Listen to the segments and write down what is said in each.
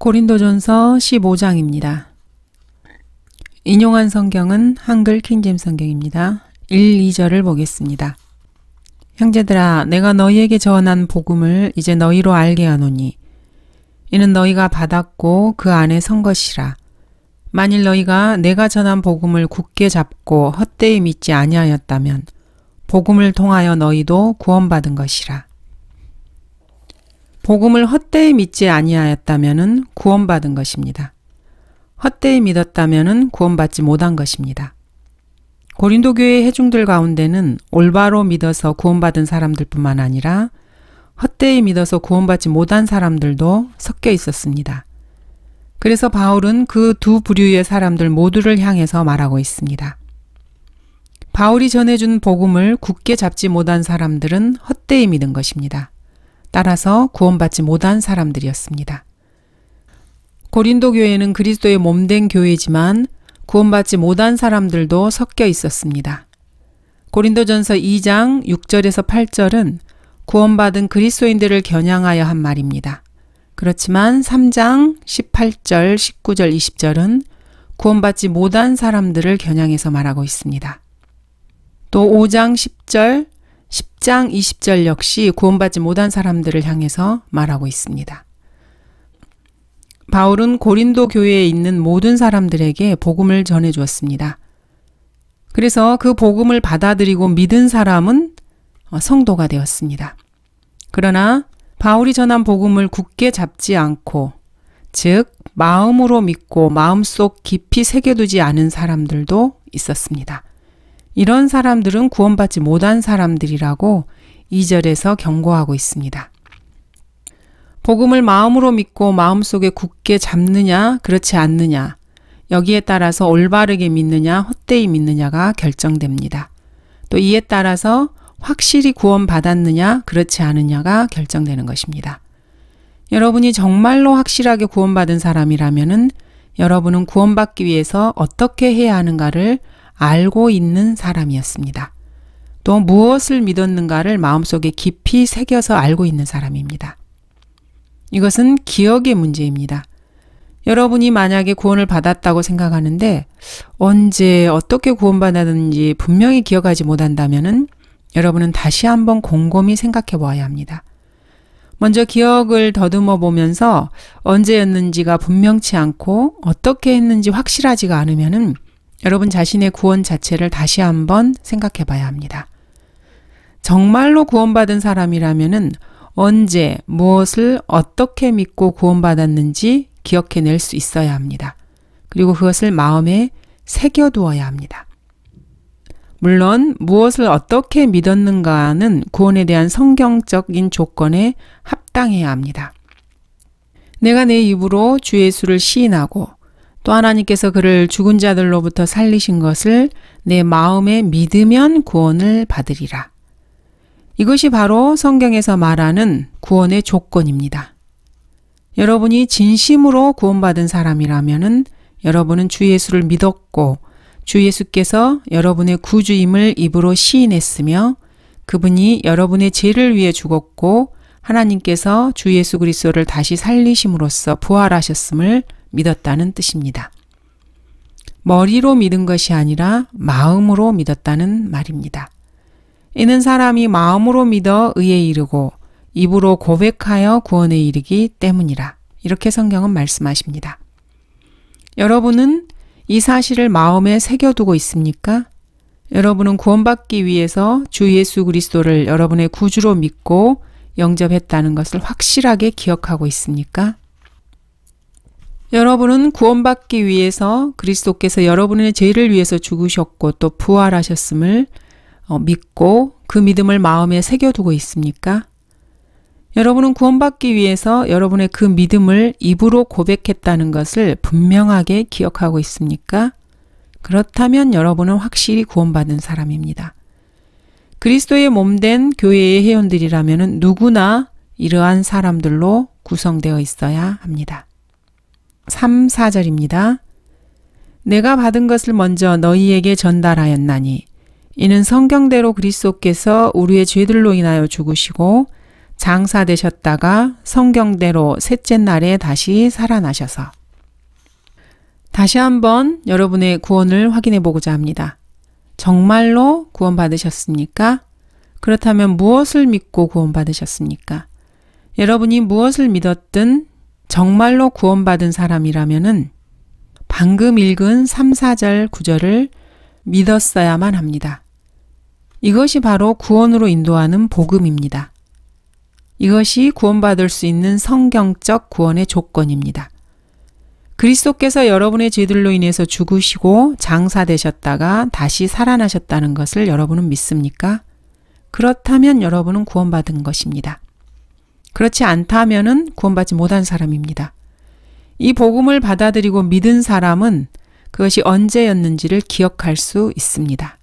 고린도전서 15장입니다. 인용한 성경은 한글 킹잼 성경입니다. 1, 2절을 보겠습니다. 형제들아 내가 너희에게 전한 복음을 이제 너희로 알게 하노니 이는 너희가 받았고 그 안에 선 것이라 만일 너희가 내가 전한 복음을 굳게 잡고 헛되이 믿지 아니하였다면 복음을 통하여 너희도 구원받은 것이라 복음을 헛되이 믿지 아니하였다면은 구원받은 것입니다. 헛되이 믿었다면은 구원받지 못한 것입니다. 고린도 교회의 해중들 가운데는 올바로 믿어서 구원받은 사람들뿐만 아니라 헛되이 믿어서 구원받지 못한 사람들도 섞여 있었습니다. 그래서 바울은 그 두 부류의 사람들 모두를 향해서 말하고 있습니다. 바울이 전해준 복음을 굳게 잡지 못한 사람들은 헛되이 믿은 것입니다. 따라서 구원받지 못한 사람들이었습니다. 고린도 교회는 그리스도의 몸된 교회지만 구원받지 못한 사람들도 섞여 있었습니다. 고린도전서 2장 6절에서 8절은 구원받은 그리스도인들을 겨냥하여 한 말입니다. 그렇지만 3장 18절, 19절, 20절은 구원받지 못한 사람들을 겨냥해서 말하고 있습니다. 또 5장 10절, 10장 20절 역시 구원받지 못한 사람들을 향해서 말하고 있습니다. 바울은 고린도 교회에 있는 모든 사람들에게 복음을 전해 주었습니다. 그래서 그 복음을 받아들이고 믿은 사람은 성도가 되었습니다. 그러나 바울이 전한 복음을 굳게 잡지 않고, 즉, 마음으로 믿고 마음속 깊이 새겨두지 않은 사람들도 있었습니다. 이런 사람들은 구원받지 못한 사람들이라고 2절에서 경고하고 있습니다. 복음을 마음으로 믿고 마음속에 굳게 잡느냐, 그렇지 않느냐, 여기에 따라서 올바르게 믿느냐, 헛되이 믿느냐가 결정됩니다. 또 이에 따라서 확실히 구원받았느냐, 그렇지 않느냐가 결정되는 것입니다. 여러분이 정말로 확실하게 구원받은 사람이라면 여러분은 구원받기 위해서 어떻게 해야 하는가를 알고 있는 사람이었습니다. 또 무엇을 믿었는가를 마음속에 깊이 새겨서 알고 있는 사람입니다. 이것은 기억의 문제입니다. 여러분이 만약에 구원을 받았다고 생각하는데 언제 어떻게 구원받았는지 분명히 기억하지 못한다면 여러분은 다시 한번 곰곰이 생각해 보아야 합니다. 먼저 기억을 더듬어 보면서 언제였는지가 분명치 않고 어떻게 했는지 확실하지가 않으면은 여러분 자신의 구원 자체를 다시 한번 생각해 봐야 합니다. 정말로 구원받은 사람이라면 언제 무엇을 어떻게 믿고 구원받았는지 기억해낼 수 있어야 합니다. 그리고 그것을 마음에 새겨두어야 합니다. 물론 무엇을 어떻게 믿었는가는 구원에 대한 성경적인 조건에 합당해야 합니다. 내가 내 입으로 주 예수를 시인하고 또 하나님께서 그를 죽은 자들로부터 살리신 것을 내 마음에 믿으면 구원을 받으리라. 이것이 바로 성경에서 말하는 구원의 조건입니다. 여러분이 진심으로 구원받은 사람이라면 여러분은 주 예수를 믿었고 주 예수께서 여러분의 구주임을 입으로 시인했으며 그분이 여러분의 죄를 위해 죽었고 하나님께서 주 예수 그리스도를 다시 살리심으로써 부활하셨음을 믿었다는 뜻입니다. 머리로 믿은 것이 아니라 마음으로 믿었다는 말입니다. 이는 사람이 마음으로 믿어 의에 이르고 입으로 고백하여 구원에 이르기 때문이라. 이렇게 성경은 말씀하십니다. 여러분은 이 사실을 마음에 새겨두고 있습니까? 여러분은 구원받기 위해서 주 예수 그리스도를 여러분의 구주로 믿고 영접했다는 것을 확실하게 기억하고 있습니까? 여러분은 구원받기 위해서 그리스도께서 여러분의 죄를 위해서 죽으셨고 또 부활하셨음을 어, 믿고 그 믿음을 마음에 새겨두고 있습니까? 여러분은 구원받기 위해서 여러분의 그 믿음을 입으로 고백했다는 것을 분명하게 기억하고 있습니까? 그렇다면 여러분은 확실히 구원받은 사람입니다. 그리스도의 몸된 교회의 회원들이라면 누구나 이러한 사람들로 구성되어 있어야 합니다. 3, 4절입니다. 내가 받은 것을 먼저 너희에게 전달하였나니 이는 성경대로 그리스도께서 우리의 죄들로 인하여 죽으시고 장사되셨다가 성경대로 셋째 날에 다시 살아나셔서 다시 한번 여러분의 구원을 확인해 보고자 합니다. 정말로 구원받으셨습니까? 그렇다면 무엇을 믿고 구원받으셨습니까? 여러분이 무엇을 믿었든 정말로 구원받은 사람이라면은 방금 읽은 3, 4절 구절을 믿었어야만 합니다. 이것이 바로 구원으로 인도하는 복음입니다. 이것이 구원받을 수 있는 성경적 구원의 조건입니다. 그리스도께서 여러분의 죄들로 인해서 죽으시고 장사되셨다가 다시 살아나셨다는 것을 여러분은 믿습니까? 그렇다면 여러분은 구원받은 것입니다. 그렇지 않다면은 구원받지 못한 사람입니다. 이 복음을 받아들이고 믿은 사람은 그것이 언제였는지를 기억할 수 있습니다.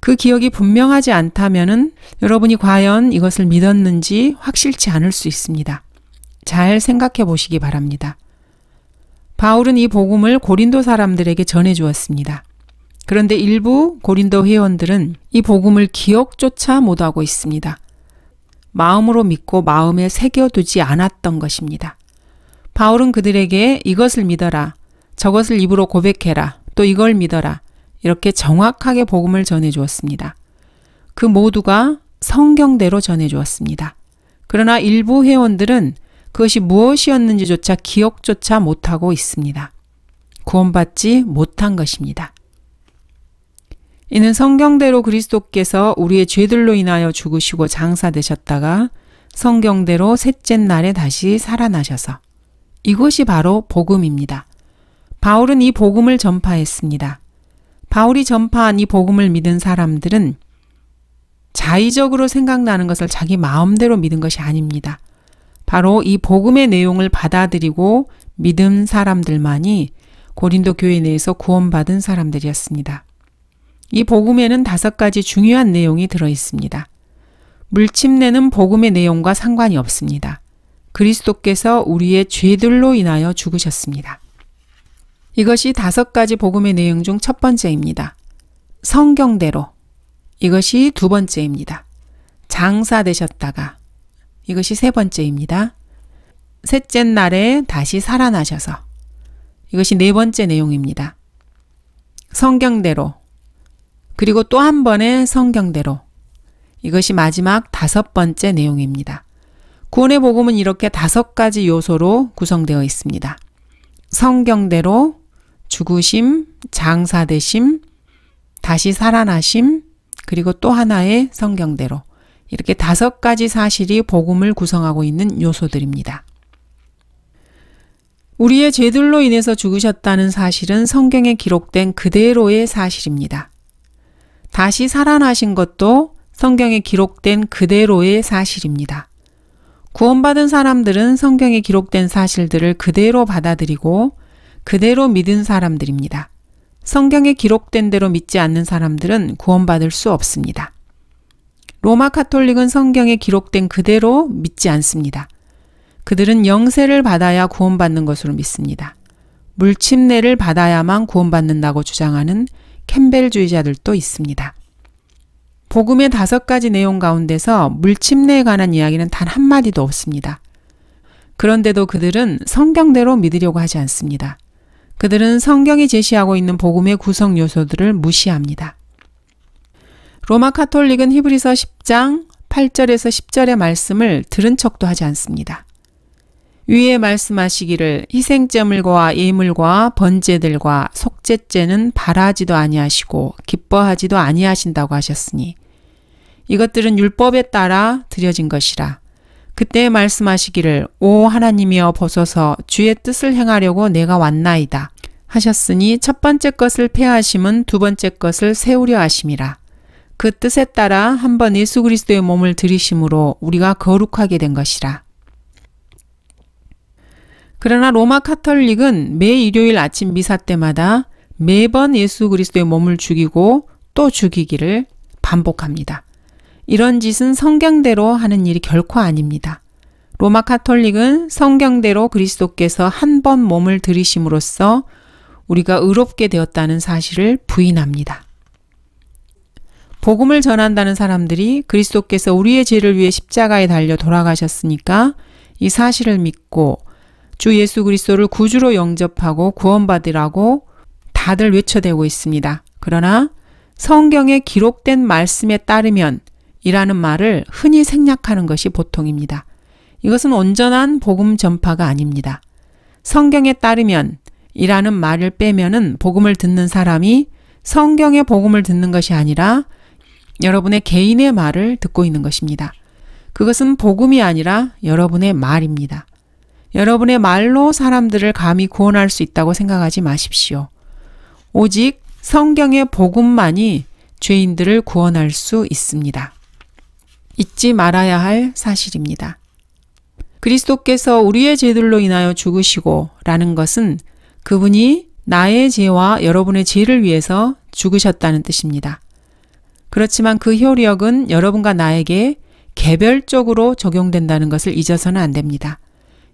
그 기억이 분명하지 않다면은 여러분이 과연 이것을 믿었는지 확실치 않을 수 있습니다. 잘 생각해 보시기 바랍니다. 바울은 이 복음을 고린도 사람들에게 전해 주었습니다. 그런데 일부 고린도 회원들은 이 복음을 기억조차 못하고 있습니다. 마음으로 믿고 마음에 새겨두지 않았던 것입니다. 바울은 그들에게 이것을 믿어라, 저것을 입으로 고백해라, 또 이걸 믿어라, 이렇게 정확하게 복음을 전해 주었습니다. 그 모두가 성경대로 전해 주었습니다. 그러나 일부 회원들은 그것이 무엇이었는지조차 기억조차 못하고 있습니다. 구원받지 못한 것입니다. 이는 성경대로 그리스도께서 우리의 죄들로 인하여 죽으시고 장사되셨다가 성경대로 셋째 날에 다시 살아나셔서 이것이 바로 복음입니다. 바울은 이 복음을 전파했습니다. 바울이 전파한 이 복음을 믿은 사람들은 자의적으로 생각나는 것을 자기 마음대로 믿은 것이 아닙니다. 바로 이 복음의 내용을 받아들이고 믿은 사람들만이 고린도 교회 내에서 구원받은 사람들이었습니다. 이 복음에는 다섯 가지 중요한 내용이 들어 있습니다. 물침례는 복음의 내용과 상관이 없습니다. 그리스도께서 우리의 죄들로 인하여 죽으셨습니다. 이것이 다섯 가지 복음의 내용 중 첫 번째입니다. 성경대로. 이것이 두 번째입니다. 장사되셨다가. 이것이 세 번째입니다. 셋째 날에 다시 살아나셔서. 이것이 네 번째 내용입니다. 성경대로 그리고 또 한 번의 성경대로. 이것이 마지막 다섯 번째 내용입니다. 구원의 복음은 이렇게 다섯 가지 요소로 구성되어 있습니다. 성경대로, 죽으심, 장사되심, 다시 살아나심, 그리고 또 하나의 성경대로. 이렇게 다섯 가지 사실이 복음을 구성하고 있는 요소들입니다. 우리의 죄들로 인해서 죽으셨다는 사실은 성경에 기록된 그대로의 사실입니다. 다시 살아나신 것도 성경에 기록된 그대로의 사실입니다. 구원받은 사람들은 성경에 기록된 사실들을 그대로 받아들이고 그대로 믿은 사람들입니다. 성경에 기록된 대로 믿지 않는 사람들은 구원받을 수 없습니다. 로마 카톨릭은 성경에 기록된 그대로 믿지 않습니다. 그들은 영세를 받아야 구원받는 것으로 믿습니다. 물침례를 받아야만 구원받는다고 주장하는 캠벨주의자들도 있습니다. 복음의 다섯 가지 내용 가운데서 물침례에 관한 이야기는 단 한마디도 없습니다. 그런데도 그들은 성경대로 믿으려고 하지 않습니다. 그들은 성경이 제시하고 있는 복음의 구성 요소들을 무시합니다. 로마 카톨릭은 히브리서 10장 8절에서 10절의 말씀을 들은 척도 하지 않습니다. 위에 말씀하시기를 희생제물과 예물과 번제들과 속죄죄는 바라지도 아니하시고 기뻐하지도 아니하신다고 하셨으니 이것들은 율법에 따라 드려진 것이라 그때 말씀하시기를 오 하나님이여 벗어서 주의 뜻을 행하려고 내가 왔나이다 하셨으니 첫 번째 것을 패하심은 두 번째 것을 세우려 하심이라 그 뜻에 따라 한번 예수 그리스도의 몸을 들이심으로 우리가 거룩하게 된 것이라 그러나 로마 카톨릭은 매 일요일 아침 미사 때마다 매번 예수 그리스도의 몸을 죽이고 또 죽이기를 반복합니다. 이런 짓은 성경대로 하는 일이 결코 아닙니다. 로마 카톨릭은 성경대로 그리스도께서 한 번 몸을 들이심으로써 우리가 의롭게 되었다는 사실을 부인합니다. 복음을 전한다는 사람들이 그리스도께서 우리의 죄를 위해 십자가에 달려 돌아가셨으니까 이 사실을 믿고 주 예수 그리스도를 구주로 영접하고 구원받으라고 다들 외쳐대고 있습니다. 그러나 성경에 기록된 말씀에 따르면 이라는 말을 흔히 생략하는 것이 보통입니다. 이것은 온전한 복음 전파가 아닙니다. 성경에 따르면 이라는 말을 빼면은 복음을 듣는 사람이 성경의 복음을 듣는 것이 아니라 여러분의 개인의 말을 듣고 있는 것입니다. 그것은 복음이 아니라 여러분의 말입니다. 여러분의 말로 사람들을 감히 구원할 수 있다고 생각하지 마십시오. 오직 성경의 복음만이 죄인들을 구원할 수 있습니다. 잊지 말아야 할 사실입니다. 그리스도께서 우리의 죄들로 인하여 죽으시고 라는 것은 그분이 나의 죄와 여러분의 죄를 위해서 죽으셨다는 뜻입니다. 그렇지만 그 효력은 여러분과 나에게 개별적으로 적용된다는 것을 잊어서는 안 됩니다.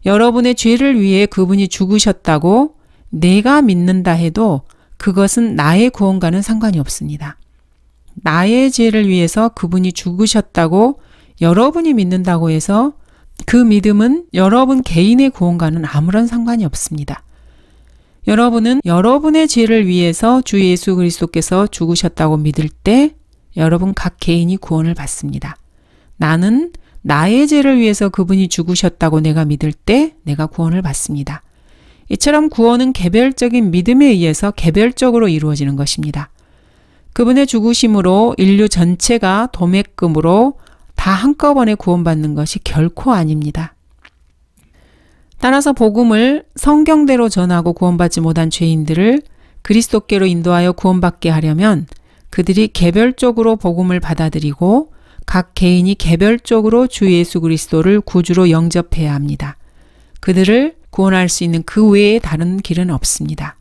여러분의 죄를 위해 그분이 죽으셨다고 내가 믿는다 해도 그것은 나의 구원과는 상관이 없습니다. 나의 죄를 위해서 그분이 죽으셨다고 여러분이 믿는다고 해서 그 믿음은 여러분 개인의 구원과는 아무런 상관이 없습니다. 여러분은 여러분의 죄를 위해서 주 예수 그리스도께서 죽으셨다고 믿을 때 여러분 각 개인이 구원을 받습니다. 나는 나의 죄를 위해서 그분이 죽으셨다고 내가 믿을 때 내가 구원을 받습니다. 이처럼 구원은 개별적인 믿음에 의해서 개별적으로 이루어지는 것입니다. 그분의 죽으심으로 인류 전체가 도매금으로 다 한꺼번에 구원받는 것이 결코 아닙니다. 따라서 복음을 성경대로 전하고 구원받지 못한 죄인들을 그리스도께로 인도하여 구원받게 하려면 그들이 개별적으로 복음을 받아들이고 각 개인이 개별적으로 주 예수 그리스도를 구주로 영접해야 합니다. 그들을 구원할 수 있는 그 외에 다른 길은 없습니다.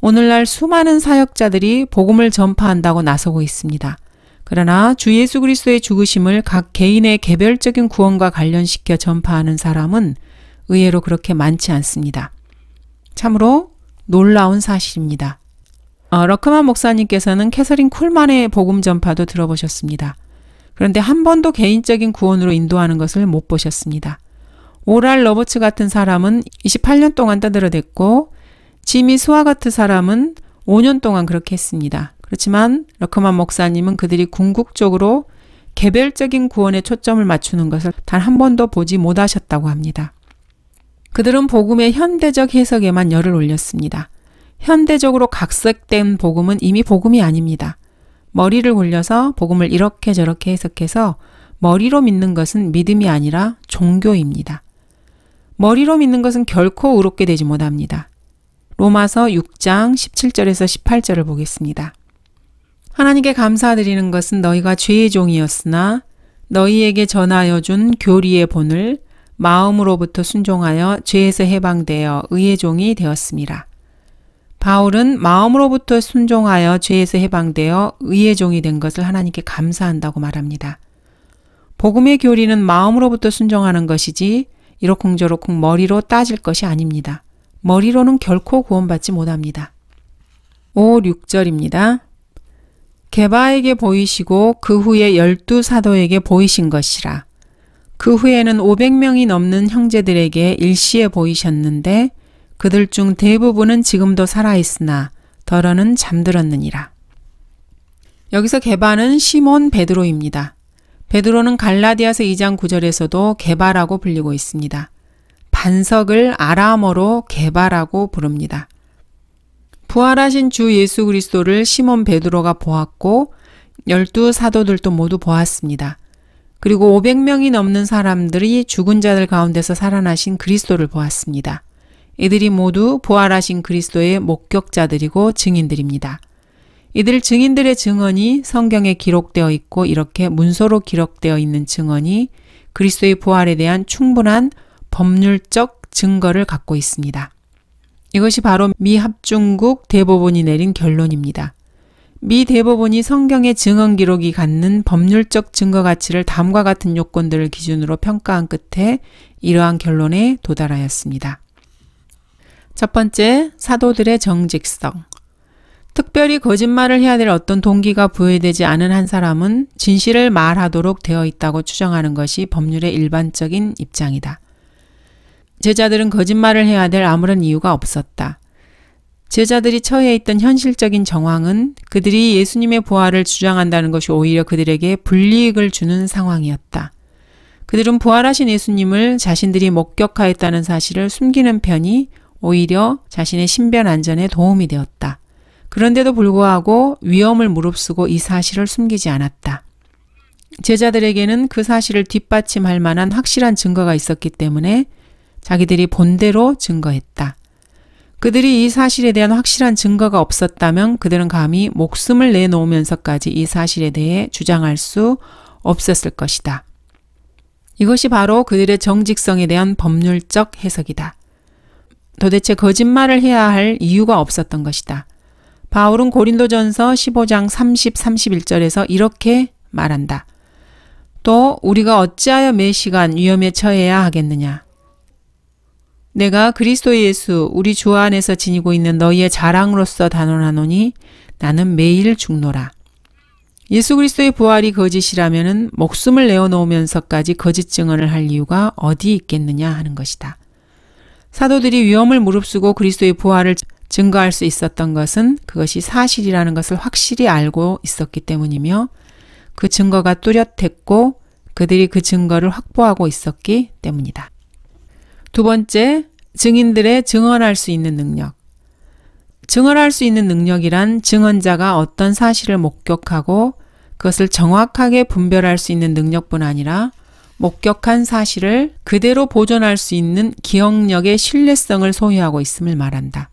오늘날 수많은 사역자들이 복음을 전파한다고 나서고 있습니다. 그러나 주 예수 그리스도의 죽으심을 각 개인의 개별적인 구원과 관련시켜 전파하는 사람은 의외로 그렇게 많지 않습니다. 참으로 놀라운 사실입니다. 어, 러크만 목사님께서는 캐서린 쿨만의 복음 전파도 들어보셨습니다. 그런데 한 번도 개인적인 구원으로 인도하는 것을 못 보셨습니다. 오랄 러버츠 같은 사람은 28년 동안 떠들어댔고 지미 수아 같은 사람은 5년 동안 그렇게 했습니다. 그렇지만 러크만 목사님은 그들이 궁극적으로 개별적인 구원에 초점을 맞추는 것을 단 한 번도 보지 못하셨다고 합니다. 그들은 복음의 현대적 해석에만 열을 올렸습니다. 현대적으로 각색된 복음은 이미 복음이 아닙니다. 머리를 굴려서 복음을 이렇게 저렇게 해석해서 머리로 믿는 것은 믿음이 아니라 종교입니다. 머리로 믿는 것은 결코 의롭게 되지 못합니다. 로마서 6장 17절에서 18절을 보겠습니다. 하나님께 감사드리는 것은 너희가 죄의 종이었으나 너희에게 전하여 준 교리의 본을 마음으로부터 순종하여 죄에서 해방되어 의의 종이 되었습니다. 바울은 마음으로부터 순종하여 죄에서 해방되어 의의 종이 된 것을 하나님께 감사한다고 말합니다. 복음의 교리는 마음으로부터 순종하는 것이지 이러쿵저러쿵 머리로 따질 것이 아닙니다. 머리로는 결코 구원받지 못합니다. 5, 6절입니다. 개바에게 보이시고 그 후에 열두 사도에게 보이신 것이라. 그 후에는 500명이 넘는 형제들에게 일시에 보이셨는데 그들 중 대부분은 지금도 살아있으나 더러는 잠들었느니라. 여기서 개바는 시몬 베드로입니다. 베드로는 갈라디아서 2장 9절에서도 개바라고 불리고 있습니다. 반석을 아람어로 개바라고 부릅니다. 부활하신 주 예수 그리스도를 시몬 베드로가 보았고 열두 사도들도 모두 보았습니다. 그리고 500명이 넘는 사람들이 죽은 자들 가운데서 살아나신 그리스도를 보았습니다. 이들이 모두 부활하신 그리스도의 목격자들이고 증인들입니다. 이들 증인들의 증언이 성경에 기록되어 있고 이렇게 문서로 기록되어 있는 증언이 그리스도의 부활에 대한 충분한 법률적 증거를 갖고 있습니다. 이것이 바로 미 합중국 대법원이 내린 결론입니다. 미 대법원이 성경의 증언 기록이 갖는 법률적 증거 가치를 다음과 같은 요건들을 기준으로 평가한 끝에 이러한 결론에 도달하였습니다. 첫 번째, 사도들의 정직성. 특별히 거짓말을 해야 될 어떤 동기가 부여되지 않은 한 사람은 진실을 말하도록 되어 있다고 추정하는 것이 법률의 일반적인 입장이다. 제자들은 거짓말을 해야 될 아무런 이유가 없었다. 제자들이 처해 있던 현실적인 정황은 그들이 예수님의 부활을 주장한다는 것이 오히려 그들에게 불이익을 주는 상황이었다. 그들은 부활하신 예수님을 자신들이 목격하였다는 사실을 숨기는 편이 오히려 자신의 신변 안전에 도움이 되었다. 그런데도 불구하고 위험을 무릅쓰고 이 사실을 숨기지 않았다. 제자들에게는 그 사실을 뒷받침할 만한 확실한 증거가 있었기 때문에 자기들이 본대로 증거했다. 그들이 이 사실에 대한 확실한 증거가 없었다면 그들은 감히 목숨을 내놓으면서까지 이 사실에 대해 주장할 수 없었을 것이다. 이것이 바로 그들의 정직성에 대한 법률적 해석이다. 도대체 거짓말을 해야 할 이유가 없었던 것이다. 바울은 고린도전서 15장 30, 31절에서 이렇게 말한다. 또 우리가 어찌하여 매 시간 위험에 처해야 하겠느냐. 내가 그리스도 예수 우리 주 안에서 지니고 있는 너희의 자랑으로서 단언하노니 나는 매일 죽노라. 예수 그리스도의 부활이 거짓이라면 목숨을 내어놓으면서까지 거짓 증언을 할 이유가 어디 있겠느냐 하는 것이다. 사도들이 위험을 무릅쓰고 그리스도의 부활을 증거할 수 있었던 것은 그것이 사실이라는 것을 확실히 알고 있었기 때문이며 그 증거가 뚜렷했고 그들이 그 증거를 확보하고 있었기 때문이다. 두 번째, 증인들의 증언할 수 있는 능력. 증언할 수 있는 능력이란 증언자가 어떤 사실을 목격하고 그것을 정확하게 분별할 수 있는 능력뿐 아니라 목격한 사실을 그대로 보존할 수 있는 기억력의 신뢰성을 소유하고 있음을 말한다.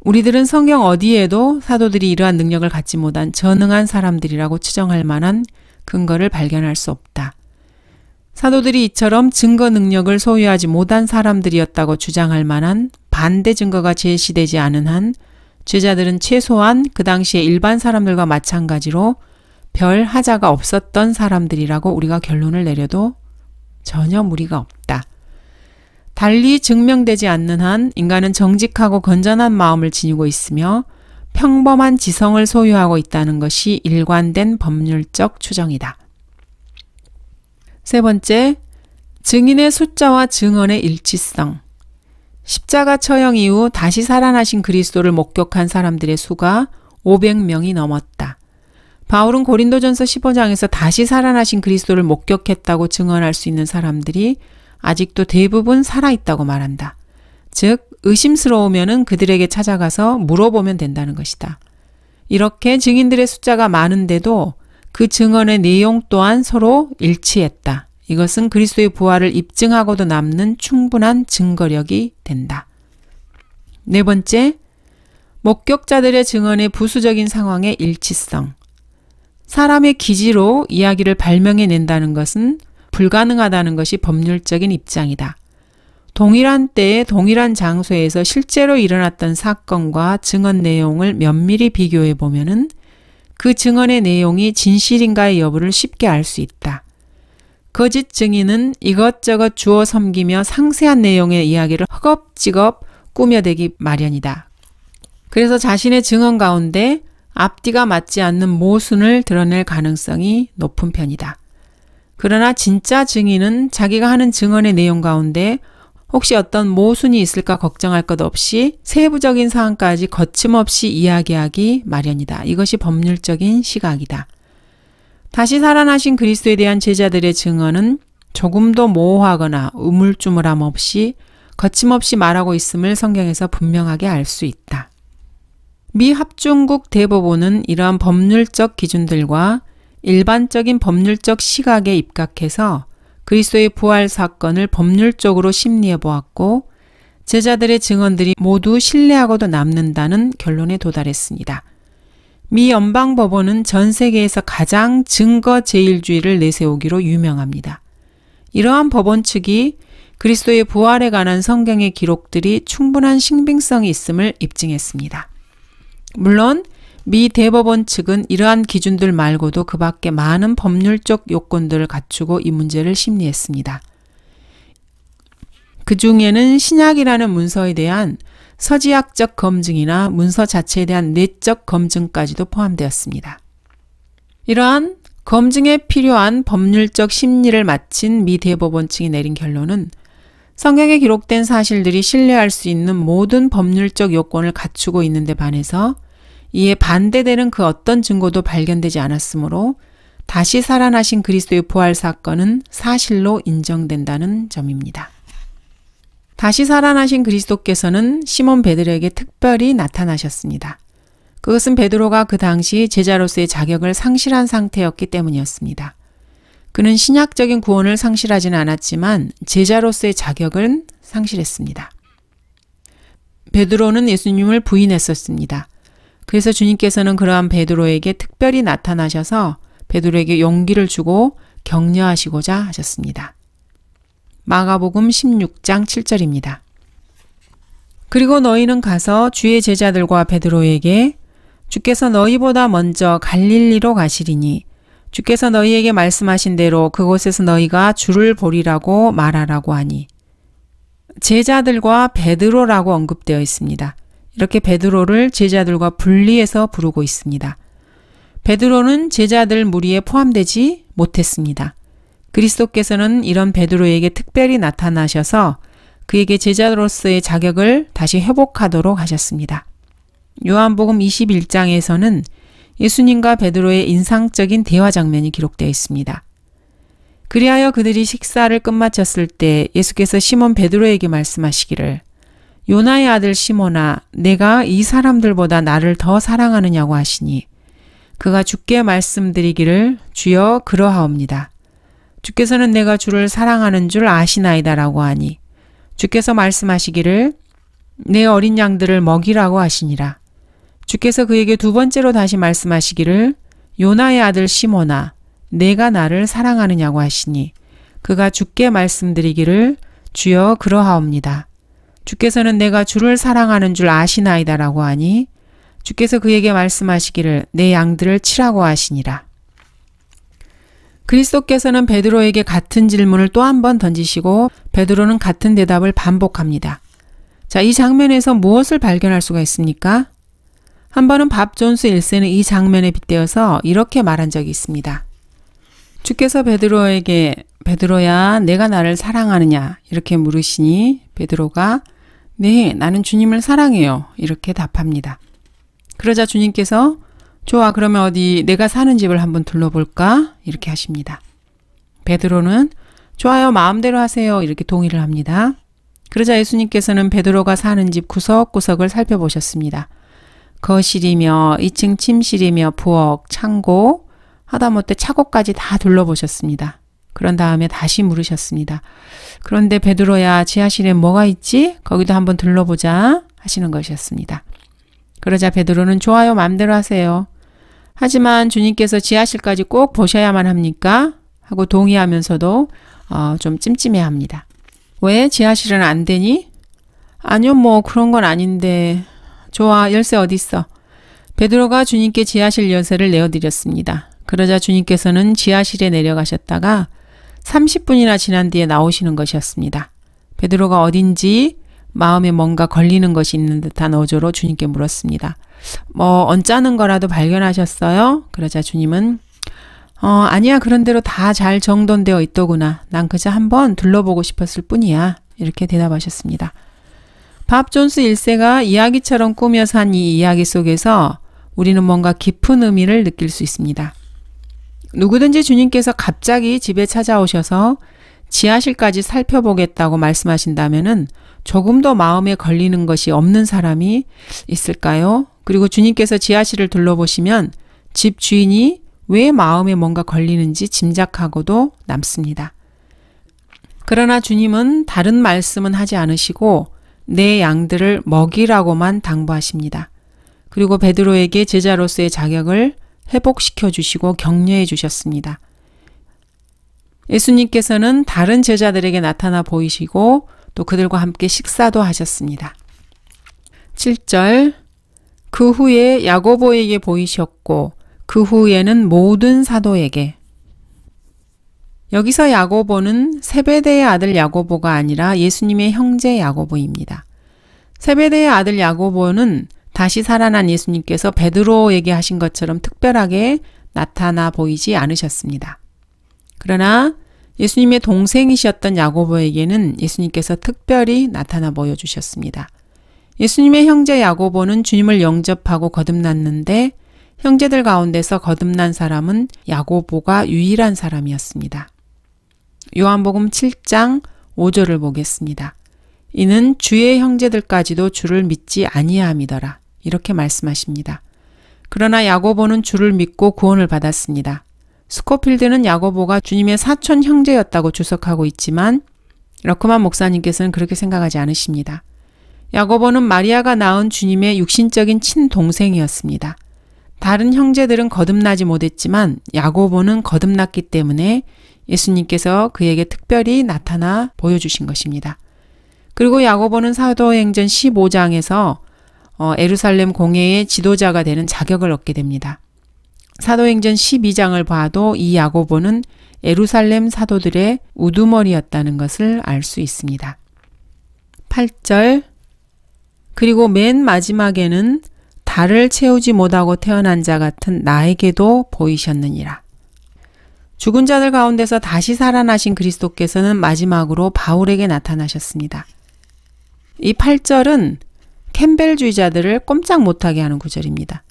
우리들은 성경 어디에도 사도들이 이러한 능력을 갖지 못한 전능한 사람들이라고 추정할 만한 근거를 발견할 수 없다. 사도들이 이처럼 증거 능력을 소유하지 못한 사람들이었다고 주장할 만한 반대 증거가 제시되지 않은 한 죄자들은 최소한 그 당시의 일반 사람들과 마찬가지로 별 하자가 없었던 사람들이라고 우리가 결론을 내려도 전혀 무리가 없다. 달리 증명되지 않는 한 인간은 정직하고 건전한 마음을 지니고 있으며 평범한 지성을 소유하고 있다는 것이 일관된 법률적 추정이다. 세 번째, 증인의 숫자와 증언의 일치성. 십자가 처형 이후 다시 살아나신 그리스도를 목격한 사람들의 수가 500명이 넘었다. 바울은 고린도전서 15장에서 다시 살아나신 그리스도를 목격했다고 증언할 수 있는 사람들이 아직도 대부분 살아있다고 말한다. 즉, 의심스러우면 그들에게 찾아가서 물어보면 된다는 것이다. 이렇게 증인들의 숫자가 많은데도 그 증언의 내용 또한 서로 일치했다. 이것은 그리스도의 부활을 입증하고도 남는 충분한 증거력이 된다. 네 번째, 목격자들의 증언의 부수적인 상황의 일치성. 사람의 기지로 이야기를 발명해낸다는 것은 불가능하다는 것이 법률적인 입장이다. 동일한 때에 동일한 장소에서 실제로 일어났던 사건과 증언 내용을 면밀히 비교해 보면은 그 증언의 내용이 진실인가의 여부를 쉽게 알 수 있다. 거짓 증인은 이것저것 주워 섬기며 상세한 내용의 이야기를 허겁지겁 꾸며대기 마련이다. 그래서 자신의 증언 가운데 앞뒤가 맞지 않는 모순을 드러낼 가능성이 높은 편이다. 그러나 진짜 증인은 자기가 하는 증언의 내용 가운데 혹시 어떤 모순이 있을까 걱정할 것 없이 세부적인 사항까지 거침없이 이야기하기 마련이다. 이것이 법률적인 시각이다. 다시 살아나신 그리스도에 대한 제자들의 증언은 조금도 모호하거나 우물쭈물함 없이 거침없이 말하고 있음을 성경에서 분명하게 알 수 있다. 미 합중국 대법원은 이러한 법률적 기준들과 일반적인 법률적 시각에 입각해서 그리스도의 부활 사건을 법률적으로 심리해 보았고 제자들의 증언들이 모두 신뢰하고도 남는다는 결론에 도달했습니다. 미 연방 법원은 전 세계에서 가장 증거 제일주의를 내세우기로 유명합니다. 이러한 법원 측이 그리스도의 부활에 관한 성경의 기록들이 충분한 신빙성이 있음을 입증했습니다. 물론 미 대법원 측은 이러한 기준들 말고도 그 밖에 많은 법률적 요건들을 갖추고 이 문제를 심리했습니다. 그 중에는 신약이라는 문서에 대한 서지학적 검증이나 문서 자체에 대한 내적 검증까지도 포함되었습니다. 이러한 검증에 필요한 법률적 심리를 마친 미 대법원 측이 내린 결론은 성경에 기록된 사실들이 신뢰할 수 있는 모든 법률적 요건을 갖추고 있는데 반해서 이에 반대되는 그 어떤 증거도 발견되지 않았으므로 다시 살아나신 그리스도의 부활 사건은 사실로 인정된다는 점입니다. 다시 살아나신 그리스도께서는 시몬 베드로에게 특별히 나타나셨습니다. 그것은 베드로가 그 당시 제자로서의 자격을 상실한 상태였기 때문이었습니다. 그는 신약적인 구원을 상실하진 않았지만 제자로서의 자격은 상실했습니다. 베드로는 예수님을 부인했었습니다. 그래서 주님께서는 그러한 베드로에게 특별히 나타나셔서 베드로에게 용기를 주고 격려하시고자 하셨습니다. 마가복음 16장 7절입니다. 그리고 너희는 가서 주의 제자들과 베드로에게 주께서 너희보다 먼저 갈릴리로 가시리니 주께서 너희에게 말씀하신 대로 그곳에서 너희가 주를 보리라고 말하라고 하니 제자들과 베드로라고 언급되어 있습니다. 이렇게 베드로를 제자들과 분리해서 부르고 있습니다. 베드로는 제자들 무리에 포함되지 못했습니다. 그리스도께서는 이런 베드로에게 특별히 나타나셔서 그에게 제자로서의 자격을 다시 회복하도록 하셨습니다. 요한복음 21장에서는 예수님과 베드로의 인상적인 대화 장면이 기록되어 있습니다. 그리하여 그들이 식사를 끝마쳤을 때 예수께서 시몬 베드로에게 말씀하시기를 요나의 아들 시몬아 내가 이 사람들보다 나를 더 사랑하느냐고 하시니 그가 주께 말씀드리기를 주여 그러하옵니다. 주께서는 내가 주를 사랑하는 줄 아시나이다라고 하니 주께서 말씀하시기를 내 어린 양들을 먹이라고 하시니라. 주께서 그에게 두 번째로 다시 말씀하시기를 요나의 아들 시모나 내가 나를 사랑하느냐고 하시니 그가 주께 말씀드리기를 주여 그러하옵니다. 주께서는 내가 주를 사랑하는 줄 아시나이다라고 하니 주께서 그에게 말씀하시기를 내 양들을 치라고 하시니라. 그리스도께서는 베드로에게 같은 질문을 또 한 번 던지시고 베드로는 같은 대답을 반복합니다. 자, 이 장면에서 무엇을 발견할 수가 있습니까? 한 번은 밥 존스 1세는 이 장면에 빗대어서 이렇게 말한 적이 있습니다. 주께서 베드로에게 베드로야 내가 나를 사랑하느냐 이렇게 물으시니 베드로가 네 나는 주님을 사랑해요 이렇게 답합니다. 그러자 주님께서 좋아 그러면 어디 내가 사는 집을 한번 둘러볼까 이렇게 하십니다. 베드로는 좋아요 마음대로 하세요 이렇게 동의를 합니다. 그러자 예수님께서는 베드로가 사는 집 구석구석을 살펴보셨습니다. 거실이며 2층 침실이며 부엌, 창고, 하다못해 차고까지 다 둘러보셨습니다. 그런 다음에 다시 물으셨습니다. 그런데 베드로야 지하실에 뭐가 있지? 거기도 한번 둘러보자 하시는 것이었습니다. 그러자 베드로는 좋아요 마음대로 하세요. 하지만 주님께서 지하실까지 꼭 보셔야만 합니까? 하고 동의하면서도 어, 좀 찜찜해합니다. 왜 지하실은 안 되니? 아니요, 뭐 그런 건 아닌데 좋아, 열쇠 어딨어? 베드로가 주님께 지하실 열쇠를 내어드렸습니다. 그러자 주님께서는 지하실에 내려가셨다가 30분이나 지난 뒤에 나오시는 것이었습니다. 베드로가 어딘지 마음에 뭔가 걸리는 것이 있는 듯한 어조로 주님께 물었습니다. 뭐 언짢은 거라도 발견하셨어요? 그러자 주님은 어, 아니야 그런 대로 다 잘 정돈되어 있더구나. 난 그저 한번 둘러보고 싶었을 뿐이야. 이렇게 대답하셨습니다. 밥 존스 1세가 이야기처럼 꾸며 산 이 이야기 속에서 우리는 뭔가 깊은 의미를 느낄 수 있습니다. 누구든지 주님께서 갑자기 집에 찾아오셔서 지하실까지 살펴보겠다고 말씀하신다면 조금 더 마음에 걸리는 것이 없는 사람이 있을까요? 그리고 주님께서 지하실을 둘러보시면 집 주인이 왜 마음에 뭔가 걸리는지 짐작하고도 남습니다. 그러나 주님은 다른 말씀은 하지 않으시고 내 양들을 먹이라고만 당부하십니다. 그리고 베드로에게 제자로서의 자격을 회복시켜 주시고 격려해 주셨습니다. 예수님께서는 다른 제자들에게 나타나 보이시고 또 그들과 함께 식사도 하셨습니다. 7절 그 후에 야고보에게 보이셨고 그 후에는 모든 사도에게 여기서 야고보는 세베대의 아들 야고보가 아니라 예수님의 형제 야고보입니다. 세베대의 아들 야고보는 다시 살아난 예수님께서 베드로에게 하신 것처럼 특별하게 나타나 보이지 않으셨습니다. 그러나 예수님의 동생이셨던 야고보에게는 예수님께서 특별히 나타나 보여주셨습니다. 예수님의 형제 야고보는 주님을 영접하고 거듭났는데 형제들 가운데서 거듭난 사람은 야고보가 유일한 사람이었습니다. 요한복음 7장 5절을 보겠습니다. 이는 주의 형제들까지도 주를 믿지 아니함이더라. 이렇게 말씀하십니다. 그러나 야고보는 주를 믿고 구원을 받았습니다. 스코필드는 야고보가 주님의 사촌 형제였다고 주석하고 있지만 러크만 목사님께서는 그렇게 생각하지 않으십니다. 야고보는 마리아가 낳은 주님의 육신적인 친동생이었습니다. 다른 형제들은 거듭나지 못했지만 야고보는 거듭났기 때문에 예수님께서 그에게 특별히 나타나 보여주신 것입니다. 그리고 야고보는 사도행전 15장에서 어, 에루살렘 공예의 지도자가 되는 자격을 얻게 됩니다. 사도행전 12장을 봐도 이 야고보는 에루살렘 사도들의 우두머리였다는 것을 알 수 있습니다. 8절 그리고 맨 마지막에는 달을 채우지 못하고 태어난 자 같은 나에게도 보이셨느니라. 죽은 자들 가운데서 다시 살아나신 그리스도께서는 마지막으로 바울에게 나타나셨습니다. 이 8절은 캠벨주의자들을 꼼짝 못하게 하는 구절입니다.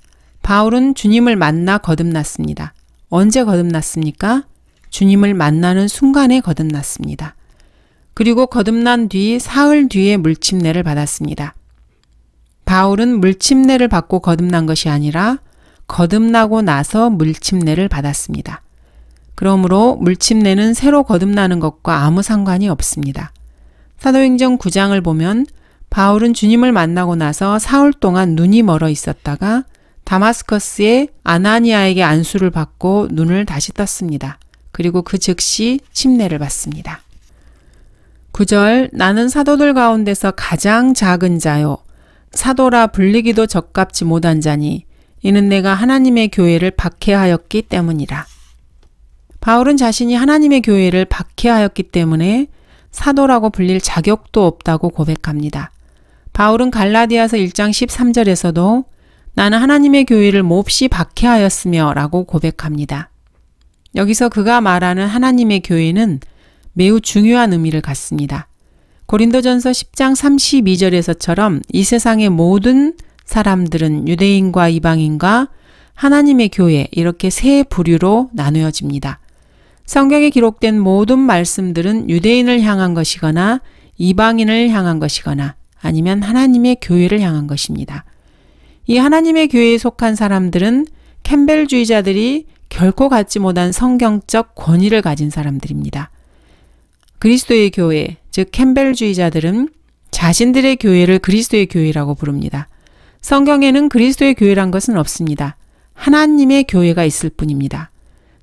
바울은 주님을 만나 거듭났습니다. 언제 거듭났습니까? 주님을 만나는 순간에 거듭났습니다. 그리고 거듭난 뒤 사흘 뒤에 물침례를 받았습니다. 바울은 물침례를 받고 거듭난 것이 아니라 거듭나고 나서 물침례를 받았습니다. 그러므로 물침례는 새로 거듭나는 것과 아무 상관이 없습니다. 사도행전 9장을 보면 바울은 주님을 만나고 나서 사흘 동안 눈이 멀어 있었다가 다마스커스의 아나니아에게 안수를 받고 눈을 다시 떴습니다. 그리고 그 즉시 침례를 받습니다. 9절 나는 사도들 가운데서 가장 작은 자요 사도라 불리기도 적합지 못한 자니 이는 내가 하나님의 교회를 박해하였기 때문이라. 바울은 자신이 하나님의 교회를 박해하였기 때문에 사도라고 불릴 자격도 없다고 고백합니다. 바울은 갈라디아서 1장 13절에서도 나는 하나님의 교회를 몹시 박해하였으며 라고 고백합니다. 여기서 그가 말하는 하나님의 교회는 매우 중요한 의미를 갖습니다. 고린도전서 10장 32절에서처럼 이 세상의 모든 사람들은 유대인과 이방인과 하나님의 교회 이렇게 세 부류로 나누어집니다. 성경에 기록된 모든 말씀들은 유대인을 향한 것이거나 이방인을 향한 것이거나 아니면 하나님의 교회를 향한 것입니다. 이 하나님의 교회에 속한 사람들은 캠벨주의자들이 결코 갖지 못한 성경적 권위를 가진 사람들입니다. 그리스도의 교회, 즉 캠벨주의자들은 자신들의 교회를 그리스도의 교회라고 부릅니다. 성경에는 그리스도의 교회란 것은 없습니다. 하나님의 교회가 있을 뿐입니다.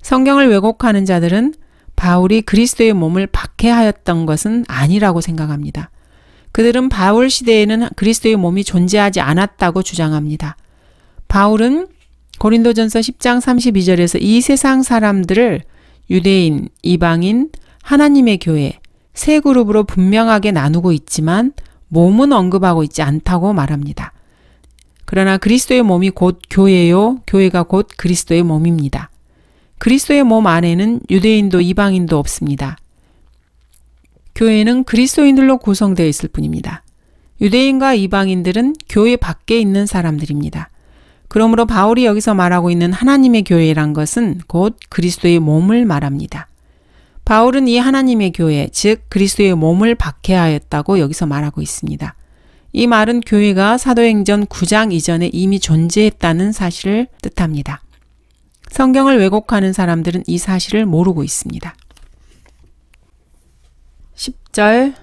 성경을 왜곡하는 자들은 바울이 그리스도의 몸을 박해하였던 것은 아니라고 생각합니다. 그들은 바울 시대에는 그리스도의 몸이 존재하지 않았다고 주장합니다. 바울은 고린도전서 10장 32절에서 이 세상 사람들을 유대인, 이방인, 하나님의 교회 세 그룹으로 분명하게 나누고 있지만 몸은 언급하고 있지 않다고 말합니다. 그러나 그리스도의 몸이 곧 교회요, 교회가 곧 그리스도의 몸입니다. 그리스도의 몸 안에는 유대인도 이방인도 없습니다. 교회는 그리스도인들로 구성되어 있을 뿐입니다. 유대인과 이방인들은 교회 밖에 있는 사람들입니다. 그러므로 바울이 여기서 말하고 있는 하나님의 교회란 것은 곧 그리스도의 몸을 말합니다. 바울은 이 하나님의 교회, 즉 그리스도의 몸을 박해하였다고 여기서 말하고 있습니다. 이 말은 교회가 사도행전 9장 이전에 이미 존재했다는 사실을 뜻합니다. 성경을 왜곡하는 사람들은 이 사실을 모르고 있습니다. 10절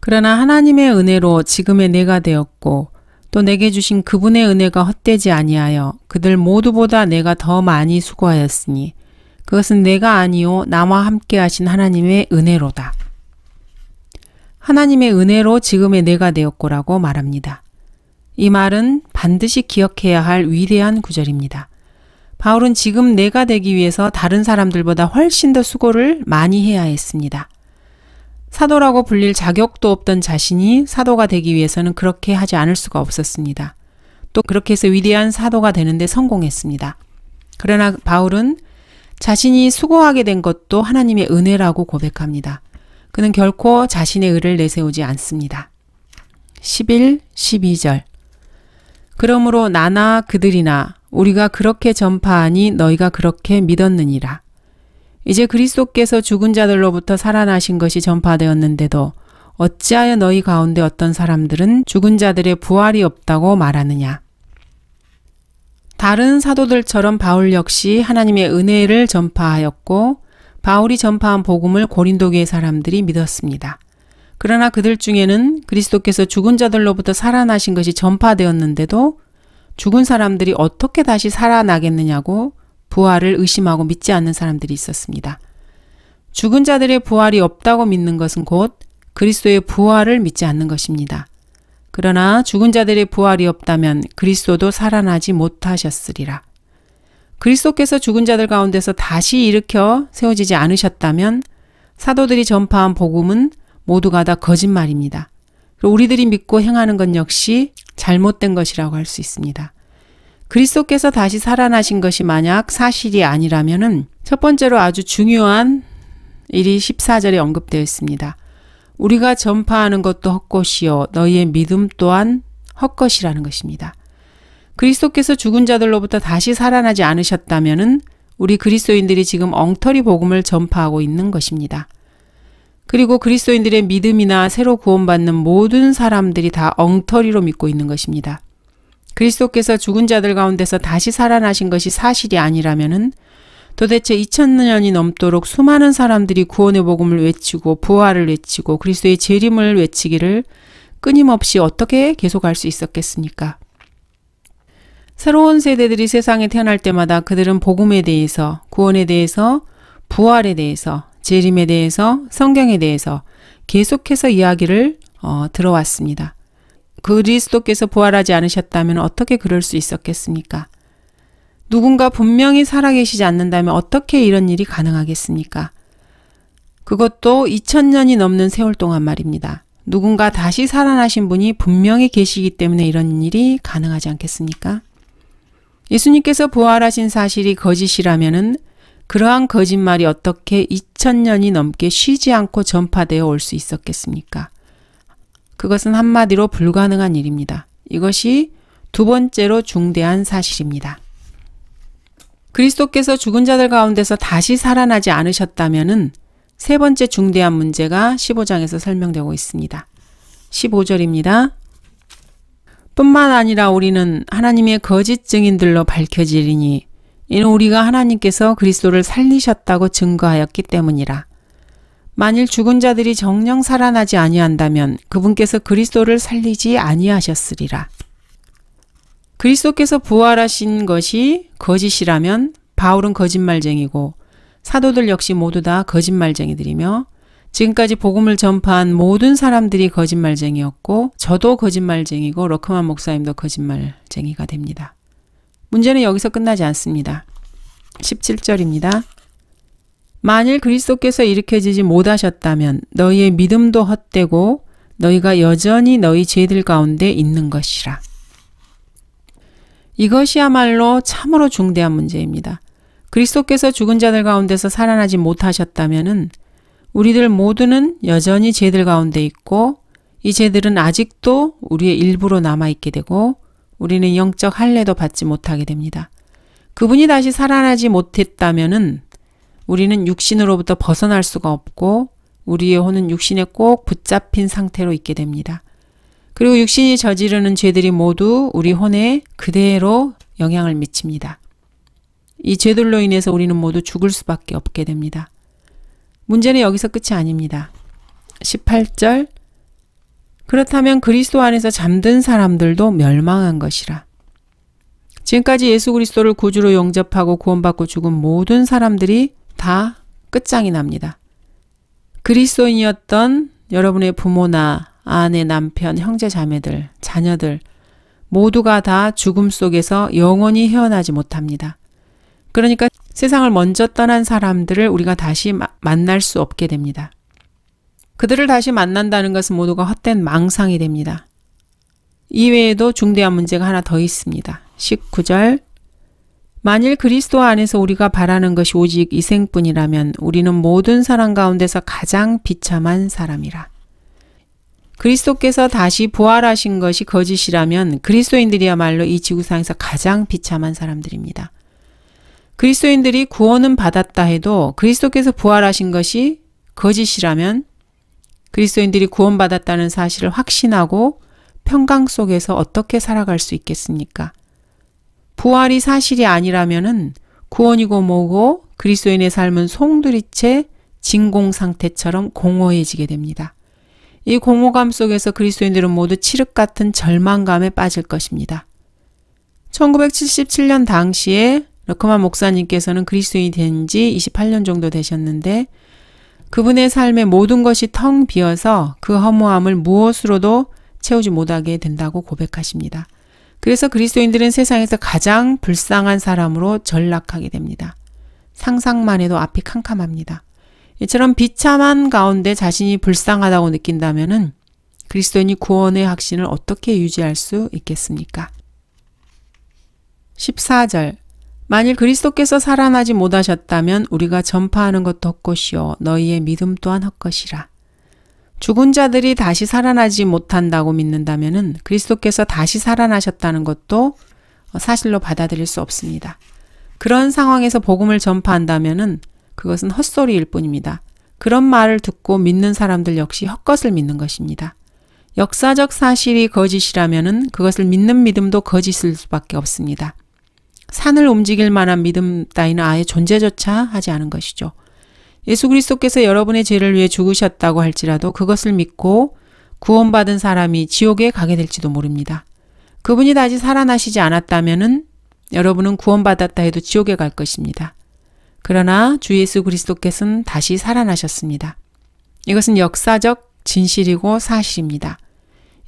그러나 하나님의 은혜로 지금의 내가 되었고 또 내게 주신 그분의 은혜가 헛되지 아니하여 그들 모두보다 내가 더 많이 수고하였으니 그것은 내가 아니요 나와 함께 하신 하나님의 은혜로다. 하나님의 은혜로 지금의 내가 되었고라고 말합니다. 이 말은 반드시 기억해야 할 위대한 구절입니다. 바울은 지금 내가 되기 위해서 다른 사람들보다 훨씬 더 수고를 많이 해야 했습니다. 사도라고 불릴 자격도 없던 자신이 사도가 되기 위해서는 그렇게 하지 않을 수가 없었습니다. 또 그렇게 해서 위대한 사도가 되는데 성공했습니다. 그러나 바울은 자신이 수고하게 된 것도 하나님의 은혜라고 고백합니다. 그는 결코 자신의 의를 내세우지 않습니다. 11, 12절. 그러므로 나나 그들이나 우리가 그렇게 전파하니 너희가 그렇게 믿었느니라. 이제 그리스도께서 죽은 자들로부터 살아나신 것이 전파되었는데도 어찌하여 너희 가운데 어떤 사람들은 죽은 자들의 부활이 없다고 말하느냐. 다른 사도들처럼 바울 역시 하나님의 은혜를 전파하였고 바울이 전파한 복음을 고린도교의 사람들이 믿었습니다. 그러나 그들 중에는 그리스도께서 죽은 자들로부터 살아나신 것이 전파되었는데도 죽은 사람들이 어떻게 다시 살아나겠느냐고 부활을 의심하고 믿지 않는 사람들이 있었습니다. 죽은 자들의 부활이 없다고 믿는 것은 곧 그리스도의 부활을 믿지 않는 것입니다. 그러나 죽은 자들의 부활이 없다면 그리스도도 살아나지 못하셨으리라. 그리스도께서 죽은 자들 가운데서 다시 일으켜 세워지지 않으셨다면 사도들이 전파한 복음은 모두가 다 거짓말입니다. 우리들이 믿고 행하는 것 역시 잘못된 것이라고 할 수 있습니다. 그리스도께서 다시 살아나신 것이 만약 사실이 아니라면첫 번째로 아주 중요한 일이 14절에 언급되어 있습니다. 우리가 전파하는 것도 헛것이요 너희의 믿음 또한 헛것이라는 것입니다. 그리스도께서 죽은 자들로부터 다시 살아나지 않으셨다면 우리 그리스도인들이 지금 엉터리 복음을 전파하고 있는 것입니다. 그리고 그리스도인들의 믿음이나 새로 구원받는 모든 사람들이 다 엉터리로 믿고 있는 것입니다. 그리스도께서 죽은 자들 가운데서 다시 살아나신 것이 사실이 아니라면은 도대체 2000년이 넘도록 수많은 사람들이 구원의 복음을 외치고 부활을 외치고 그리스도의 재림을 외치기를 끊임없이 어떻게 계속할 수 있었겠습니까? 새로운 세대들이 세상에 태어날 때마다 그들은 복음에 대해서, 구원에 대해서, 부활에 대해서, 재림에 대해서 성경에 대해서 계속해서 이야기를 어, 들어왔습니다. 그리스도께서 부활하지 않으셨다면 어떻게 그럴 수 있었겠습니까? 누군가 분명히 살아계시지 않는다면 어떻게 이런 일이 가능하겠습니까? 그것도 2000년이 넘는 세월 동안 말입니다. 누군가 다시 살아나신 분이 분명히 계시기 때문에 이런 일이 가능하지 않겠습니까? 예수님께서 부활하신 사실이 거짓이라면은 그러한 거짓말이 어떻게 2000년이 넘게 쉬지 않고 전파되어 올 수 있었겠습니까? 그것은 한마디로 불가능한 일입니다. 이것이 두 번째로 중대한 사실입니다. 그리스도께서 죽은 자들 가운데서 다시 살아나지 않으셨다면은 세 번째 중대한 문제가 15장에서 설명되고 있습니다. 15절입니다. 뿐만 아니라 우리는 하나님의 거짓 증인들로 밝혀지리니 이는 우리가 하나님께서 그리스도를 살리셨다고 증거하였기 때문이라. 만일 죽은 자들이 정령 살아나지 아니한다면 그분께서 그리스도를 살리지 아니하셨으리라. 그리스도께서 부활하신 것이 거짓이라면 바울은 거짓말쟁이고 사도들 역시 모두 다 거짓말쟁이들이며 지금까지 복음을 전파한 모든 사람들이 거짓말쟁이였고 저도 거짓말쟁이고 러크만 목사님도 거짓말쟁이가 됩니다. 문제는 여기서 끝나지 않습니다. 17절입니다. 만일 그리스도께서 일으켜지지 못하셨다면 너희의 믿음도 헛되고 너희가 여전히 너희 죄들 가운데 있는 것이라. 이것이야말로 참으로 중대한 문제입니다. 그리스도께서 죽은 자들 가운데서 살아나지 못하셨다면 우리들 모두는 여전히 죄들 가운데 있고 이 죄들은 아직도 우리의 일부로 남아 있게 되고 우리는 영적 할례도 받지 못하게 됩니다. 그분이 다시 살아나지 못했다면은 우리는 육신으로부터 벗어날 수가 없고 우리의 혼은 육신에 꼭 붙잡힌 상태로 있게 됩니다. 그리고 육신이 저지르는 죄들이 모두 우리 혼에 그대로 영향을 미칩니다. 이 죄들로 인해서 우리는 모두 죽을 수밖에 없게 됩니다. 문제는 여기서 끝이 아닙니다. 18절 그렇다면 그리스도 안에서 잠든 사람들도 멸망한 것이라. 지금까지 예수 그리스도를 구주로 영접하고 구원받고 죽은 모든 사람들이 다 끝장이 납니다. 그리스도인이었던 여러분의 부모나 아내, 남편, 형제, 자매들, 자녀들 모두가 다 죽음 속에서 영원히 헤어나지 못합니다. 그러니까 세상을 먼저 떠난 사람들을 우리가 다시 만날 수 없게 됩니다. 그들을 다시 만난다는 것은 모두가 헛된 망상이 됩니다. 이외에도 중대한 문제가 하나 더 있습니다. 19절 만일 그리스도 안에서 우리가 바라는 것이 오직 이생뿐이라면 우리는 모든 사람 가운데서 가장 비참한 사람이라. 그리스도께서 다시 부활하신 것이 거짓이라면 그리스도인들이야말로 이 지구상에서 가장 비참한 사람들입니다. 그리스도인들이 구원은 받았다 해도 그리스도께서 부활하신 것이 거짓이라면 그리스도인들이 구원받았다는 사실을 확신하고 평강 속에서 어떻게 살아갈 수 있겠습니까? 부활이 사실이 아니라면은 구원이고 뭐고 그리스도인의 삶은 송두리째 진공 상태처럼 공허해지게 됩니다. 이 공허감 속에서 그리스도인들은 모두 치륵 같은 절망감에 빠질 것입니다. 1977년 당시에 르크만 목사님께서는 그리스도인이 된 지 28년 정도 되셨는데 그분의 삶의 모든 것이 텅 비어서 그 허무함을 무엇으로도 채우지 못하게 된다고 고백하십니다. 그래서 그리스도인들은 세상에서 가장 불쌍한 사람으로 전락하게 됩니다. 상상만 해도 앞이 캄캄합니다. 이처럼 비참한 가운데 자신이 불쌍하다고 느낀다면은 그리스도인이 구원의 확신을 어떻게 유지할 수 있겠습니까? 14절 만일 그리스도께서 살아나지 못하셨다면 우리가 전파하는 것도 헛것이요 너희의 믿음 또한 헛것이라. 죽은 자들이 다시 살아나지 못한다고 믿는다면은 그리스도께서 다시 살아나셨다는 것도 사실로 받아들일 수 없습니다. 그런 상황에서 복음을 전파한다면은 그것은 헛소리일 뿐입니다. 그런 말을 듣고 믿는 사람들 역시 헛것을 믿는 것입니다. 역사적 사실이 거짓이라면은 그것을 믿는 믿음도 거짓일 수밖에 없습니다. 산을 움직일 만한 믿음 따위는 아예 존재조차 하지 않은 것이죠. 예수 그리스도께서 여러분의 죄를 위해 죽으셨다고 할지라도 그것을 믿고 구원받은 사람이 지옥에 가게 될지도 모릅니다. 그분이 다시 살아나시지 않았다면은 여러분은 구원받았다 해도 지옥에 갈 것입니다. 그러나 주 예수 그리스도께서는 다시 살아나셨습니다. 이것은 역사적 진실이고 사실입니다.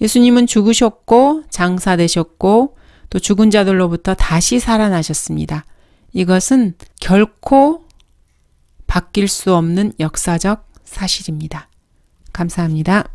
예수님은 죽으셨고 장사되셨고 또 죽은 자들로부터 다시 살아나셨습니다. 이것은 결코 바뀔 수 없는 역사적 사실입니다. 감사합니다.